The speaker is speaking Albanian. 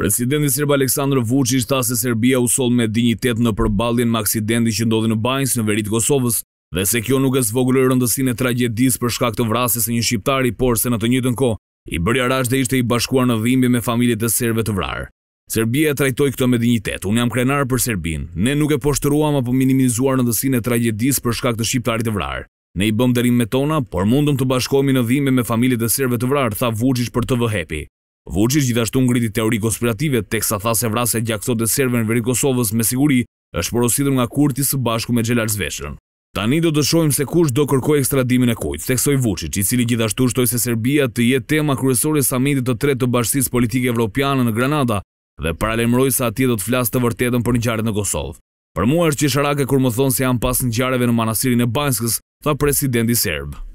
Presidenti Serb Aleksandr Vučić tha se Serbia u sol me dinjitet në përballjen me aksidentin që ndodhi në bajnës në veri të Kosovës dhe se kjo nuk e zvogëlon rëndësinë e tragjedisë për shkak të vrasjes së një shqiptari, por se në të njëjtën kohë i bëri arash dhe ishte i bashkuar në dhimbje me familjet e serbëve të vrarë. Serbia e trajtoi këtë me dinjitet. Unë jam krenar për Serbinë. Ne nuk e poshtruam apo minimizuar rëndësinë e tragjedisë për shkak të shqiptarit të vrarë. Ne i bëm dërim me tona, por mundëm të bashkohemi në dhime me familjet e serve të vrarë, tha Vucic për TV Happy. Vucic gjithashtu ngriti teori konspirative, teksa tha se vrase gjakësot e serven veri Kosovës me siguri është porositur nga kurti së bashku me Gjelar Zveshën. Tani do të shojmë se kush do kërkoj ekstradimin e kujtë, teksoj Vucic, i cili gjithashtu shtoj se Serbia të jetë tema kërësore samitit të tretë të bashkësis politike evropiane në Granada dhe paralemroj sa atje do të flasë të vërtetën për një gjarët në Kosovë. Për mua është që shërake kur më thonë se janë pas një në manasirin e Banskës, tha presidenti Serbë.